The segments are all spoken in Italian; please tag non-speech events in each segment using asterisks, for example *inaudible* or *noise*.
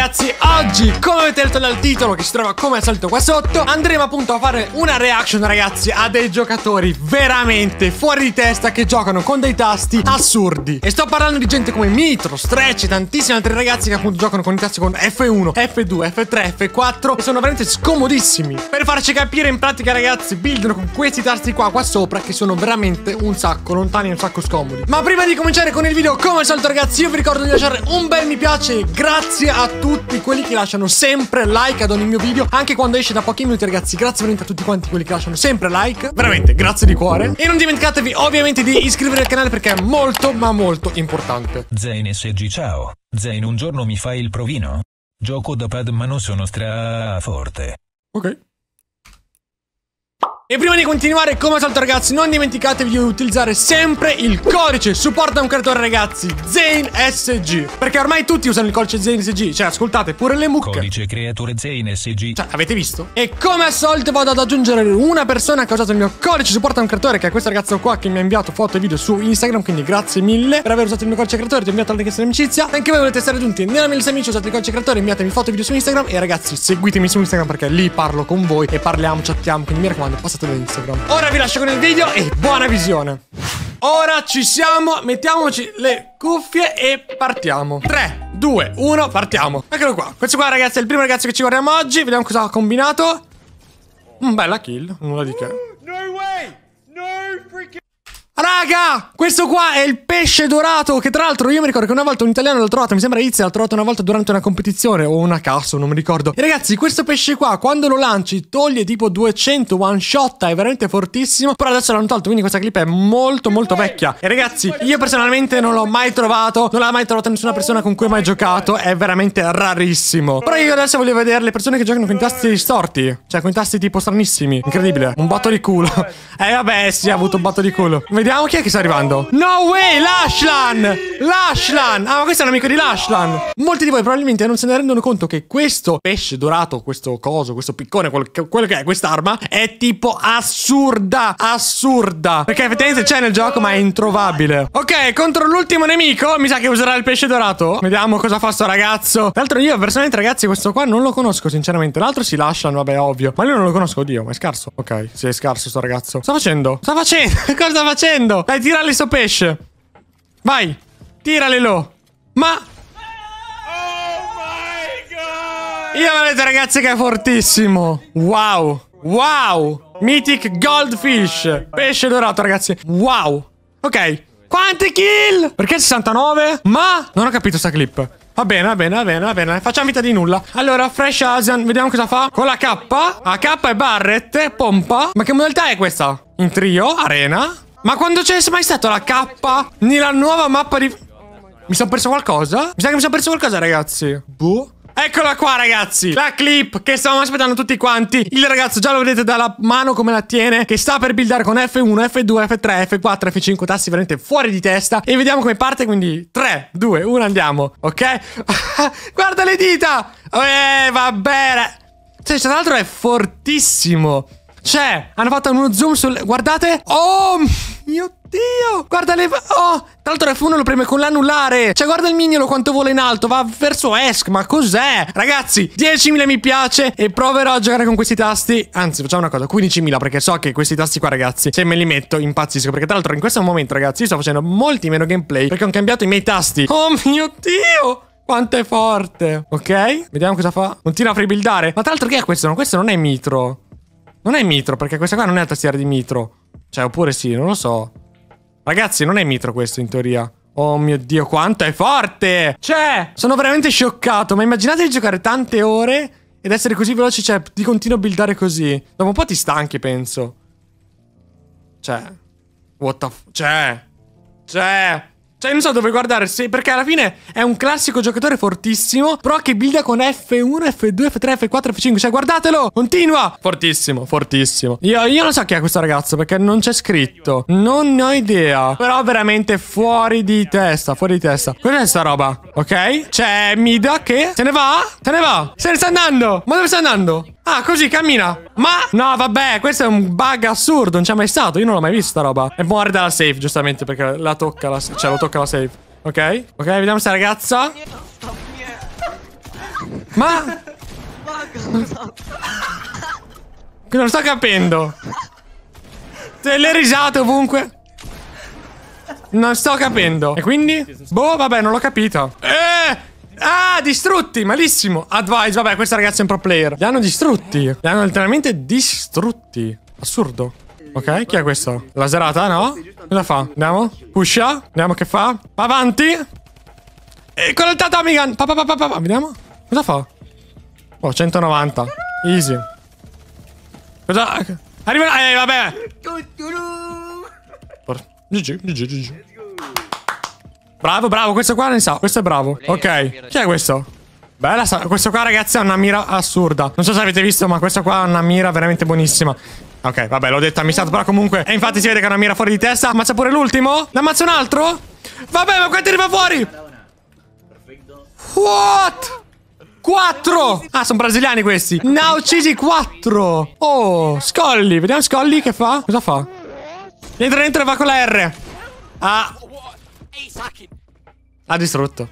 ragazzi, oggi, come avete letto dal titolo che si trova come al solito qua sotto, andremo appunto a fare una reaction, ragazzi, a dei giocatori veramente fuori di testa che giocano con dei tasti assurdi. E sto parlando di gente come Mitro, Stretch e tantissimi altri ragazzi che appunto giocano con i tasti con F1, F2, F3, F4 e sono veramente scomodissimi. Per farci capire, in pratica, ragazzi, buildano con questi tasti qua, qua sopra, che sono veramente un sacco lontani e un sacco scomodi. Ma prima di cominciare con il video, come al solito, ragazzi, io vi ricordo di lasciare un bel mi piace, grazie a tutti tutti quelli che lasciano sempre like ad ogni mio video, anche quando esce da pochi minuti, ragazzi. Grazie veramente a tutti quanti quelli che lasciano sempre like. Veramente, grazie di cuore. E non dimenticatevi ovviamente di iscrivervi al canale perché è molto, ma molto importante. Zain SG, ciao. Zain, un giorno mi fai il provino. Gioco da pad ma non sono stra forte. Ok. E prima di continuare, come al solito ragazzi, non dimenticatevi di utilizzare sempre il codice supporta un creatore ragazzi, ZaneSG. Perché ormai tutti usano il codice ZaneSG, cioè ascoltate pure le mucche. Codice creatore ZaneSG. Cioè, avete visto? E come al solito vado ad aggiungere una persona che ha usato il mio codice supporta un creatore, che è questo ragazzo qua che mi ha inviato foto e video su Instagram, quindi grazie mille per aver usato il mio codice creatore, ti ho inviato la richiesta di amicizia. Se anche voi volete essere giunti nella mia amici, usate il codice creatore, inviatemi foto e video su Instagram e ragazzi, seguitemi su Instagram perché lì parlo con voi e parliamo, chattiamo, quindi mi raccomando, passate da Instagram. Ora vi lascio con il video e buona visione. Ora ci siamo, mettiamoci le cuffie e partiamo. 3, 2, 1, partiamo. Eccolo qua. Questo qua, ragazzi, è il primo ragazzo che ci guardiamo oggi. Vediamo cosa ha combinato. Un bella kill, nulla di che. Raga, questo qua è il pesce dorato che tra l'altro io mi ricordo che una volta un italiano l'ho trovato, mi sembra Izia l'ha trovato una volta durante una competizione o una cassa, non mi ricordo. E ragazzi, questo pesce qua quando lo lanci toglie tipo 200 one shot, è veramente fortissimo, però adesso l'hanno tolto, quindi questa clip è molto molto vecchia. E ragazzi, io personalmente non l'ho mai trovato, non l'ha mai trovata nessuna persona con cui ho mai oh giocato, è veramente rarissimo. Però io adesso voglio vedere le persone che giocano con i tasti storti, cioè con i tasti tipo stranissimi, incredibile, un botto di culo. *laughs* Eh vabbè, sì, ha avuto un botto di culo. Vediamo chi è che sta arrivando? No way, Lashlan! Lashlan! Ah, ma questo è un amico di Lashlan! Molti di voi probabilmente non se ne rendono conto che questo pesce dorato, questo coso, questo piccone, quel, quello che è, quest'arma, è tipo assurda, assurda. Perché effettivamente c'è nel gioco, ma è introvabile. Ok, contro l'ultimo nemico, mi sa che userà il pesce dorato. Vediamo cosa fa sto ragazzo. Tra l'altro io, personalmente, ragazzi, questo qua non lo conosco, sinceramente. L'altro si Lashlan, vabbè, ovvio. Ma io non lo conosco, oddio, ma è scarso. Ok, si è scarso sto ragazzo. Sta facendo? Sta facendo? *laughs* cosa sta facendo? Dai, tirarli sto pesce. Vai! Tiralelo. Ma... Oh my god! Io vedete ragazzi che è fortissimo. Wow. Wow. Mythic Goldfish. Pesce dorato ragazzi. Wow. Ok. Quanti kill? Perché 69? Ma... Non ho capito sta clip. Va bene, va bene, va bene, va bene. Facciamo vita di nulla. Allora, Fresh Asian, vediamo cosa fa. Con la K. AK e Barrett. pompa. Ma che modalità è questa? In trio, arena. Ma quando c'è mai stata la K nella nuova mappa di... Mi sono perso qualcosa? Mi sa che mi sono perso qualcosa, ragazzi. Boh. Eccola qua ragazzi, la clip che stavamo aspettando tutti quanti Il ragazzo già lo vedete dalla mano come la tiene Che sta per buildare con F1, F2, F3, F4, F5 Tassi veramente fuori di testa E vediamo come parte quindi 3, 2, 1 andiamo Ok? *laughs* Guarda le dita Eh bene. Cioè tra l'altro è fortissimo Cioè hanno fatto uno zoom sul... Guardate Oh mio Dio! Guarda le... Oh! Tra l'altro F1 lo preme con l'annullare. Cioè, guarda il mignolo quanto vola in alto. Va verso ESC. Ma cos'è? Ragazzi, 10.000 mi piace. E proverò a giocare con questi tasti. Anzi, facciamo una cosa. 15.000 perché so che questi tasti qua, ragazzi, se me li metto impazzisco. Perché tra l'altro in questo momento, ragazzi, io sto facendo molti meno gameplay. Perché ho cambiato i miei tasti. Oh mio Dio! Quanto è forte. Ok? Vediamo cosa fa. Continua a freebuildare. Ma tra l'altro che è questo? questo non è mitro. Non è mitro perché questa qua non è la tastiera di mitro. Cioè, oppure sì, non lo so. Ragazzi, non è mitro questo in teoria. Oh mio Dio, quanto è forte! Cioè, sono veramente scioccato. Ma immaginate di giocare tante ore ed essere così veloce, cioè, di continuo a buildare così. Dopo un po' ti stanchi, penso. Cioè... What the... F cioè... Cioè... Cioè, non so dove guardare, se, perché alla fine è un classico giocatore fortissimo, però che builda con F1, F2, F3, F4, F5. Cioè, guardatelo! Continua! Fortissimo, fortissimo. Io, io non so chi è questo ragazzo, perché non c'è scritto. Non ne ho idea. Però veramente fuori di testa, fuori di testa. Cos'è sta roba? Ok? C'è cioè, Mida che se ne va? Se ne va! Se ne sta andando! Ma dove sta andando? Ah, così cammina. Ma no, vabbè, questo è un bug assurdo. Non c'è mai stato. Io non l'ho mai vista roba. E muore dalla safe, giustamente, perché la tocca la... Cioè, lo tocca la safe. Ok? Ok, vediamo sta ragazza. Ma... Non sto capendo. Delle risate ovunque. Non sto capendo. E quindi? Boh, vabbè, non l'ho capito. Eh! Ah, distrutti, malissimo. Advice, vabbè, questa ragazza è un pro player. Li hanno distrutti. Li hanno letteralmente distrutti. Assurdo. Ok, chi è questo? Laserata, no? Cosa fa? Andiamo? Pusha? Andiamo che fa? Va avanti! E con il Tatamigan! Pa, pa, pa, pa, Vediamo? Cosa fa? Oh, 190. Easy. Cosa... Arriva... Eh, vabbè! GG, GG, GG. Bravo, bravo, questo qua ne sa, questo è bravo. Ok, chi è questo? Bella, questo qua ragazzi ha una mira assurda. Non so se avete visto, ma questo qua ha una mira veramente buonissima. Ok, vabbè, l'ho detto, mi stato, però comunque... E infatti si vede che ha una mira fuori di testa. Ammazza pure l'ultimo? Ne ammazza un altro? Vabbè, ma quanti ti arriva fuori! What? Quattro! Ah sono brasiliani questi Ne ha uccisi quattro. Oh Scolli Vediamo Scolli che fa Cosa fa Entra dentro e va con la R Ah Ehi, Sakin! L'ha distrutto.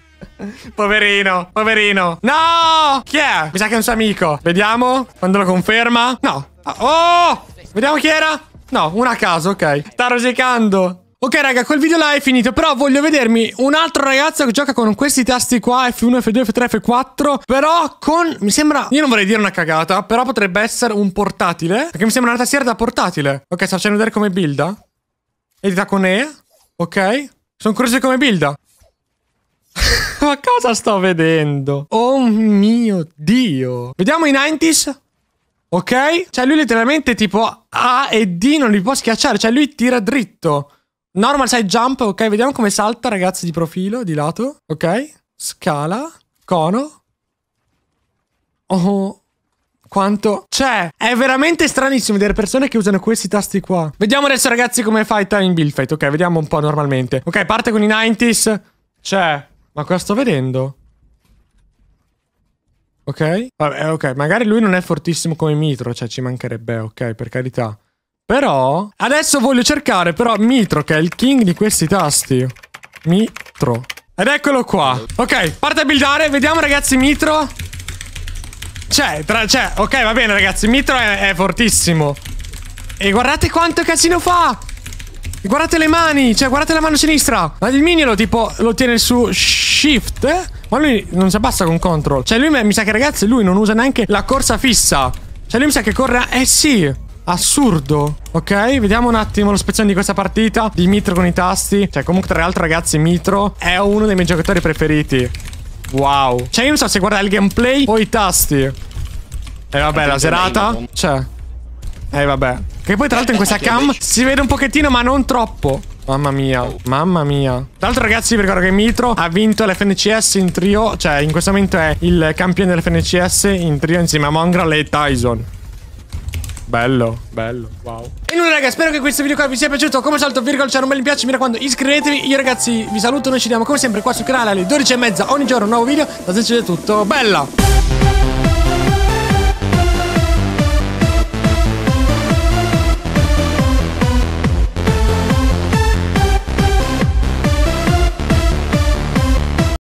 *laughs* poverino, poverino. No! Chi è? Mi sa che è un suo amico. Vediamo quando lo conferma. No. Ah, oh! Vediamo chi era. No, una a caso, ok. Sta rosicando. Ok raga, quel video là è finito, però voglio vedermi un altro ragazzo che gioca con questi tasti qua, F1, F2, F3, F4, però con, mi sembra, io non vorrei dire una cagata, però potrebbe essere un portatile, perché mi sembra una tastiera da portatile. Ok, sto facendo vedere come builda. Edita con E, Ok? Sono curioso come builda. *laughs* Ma cosa sto vedendo? Oh mio Dio. Vediamo i 90s. Ok? Cioè lui letteralmente tipo A e D non li può schiacciare. Cioè lui tira dritto. Normal side jump. Ok, vediamo come salta ragazzi di profilo, di lato. Ok? Scala. Cono. Oh quanto c'è. Cioè, è veramente stranissimo vedere persone che usano questi tasti qua. Vediamo adesso ragazzi come fai te in build fight. Ok, vediamo un po' normalmente. Ok, parte con i 90s. C'è. Cioè, ma cosa sto vedendo? Ok? Vabbè, ok, magari lui non è fortissimo come Mitro, cioè ci mancherebbe, ok, per carità. Però, adesso voglio cercare però Mitro, che è il king di questi tasti. Mitro. Ed eccolo qua. Ok, parte a buildare, vediamo ragazzi Mitro. Cioè, tra, cioè, ok, va bene, ragazzi. Mitro è, è fortissimo. E guardate quanto casino fa! Guardate le mani, cioè guardate la mano sinistra. Ma il minion tipo lo tiene su shift, eh? ma lui non si abbassa con control. Cioè lui mi sa che ragazzi lui non usa neanche la corsa fissa. Cioè lui mi sa che corre, eh sì. Assurdo Ok Vediamo un attimo lo spezzone di questa partita Di Mitro con i tasti Cioè comunque tra l'altro ragazzi Mitro È uno dei miei giocatori preferiti Wow. Cioè, io non so se guardare il gameplay o i tasti. E eh, vabbè, la serata. Cioè. Eh, vabbè. Che poi, tra l'altro, in questa cam si vede un pochettino, ma non troppo. Mamma mia, oh. mamma mia. Tra l'altro, ragazzi, vi ricordo che Mitro ha vinto l'FNCS in trio. Cioè, in questo momento è il campione dell'FNCS in trio insieme a Mongrel e Tyson. Bello, bello, wow. E nulla ragazzi, spero che questo video qua vi sia piaciuto. Come solito, virgola, c'era un bel mi piace, mi raccomando, iscrivetevi. Io ragazzi vi saluto, noi ci vediamo come sempre qua sul canale alle 12.30 ogni giorno un nuovo video. Da se c'è tutto, bella!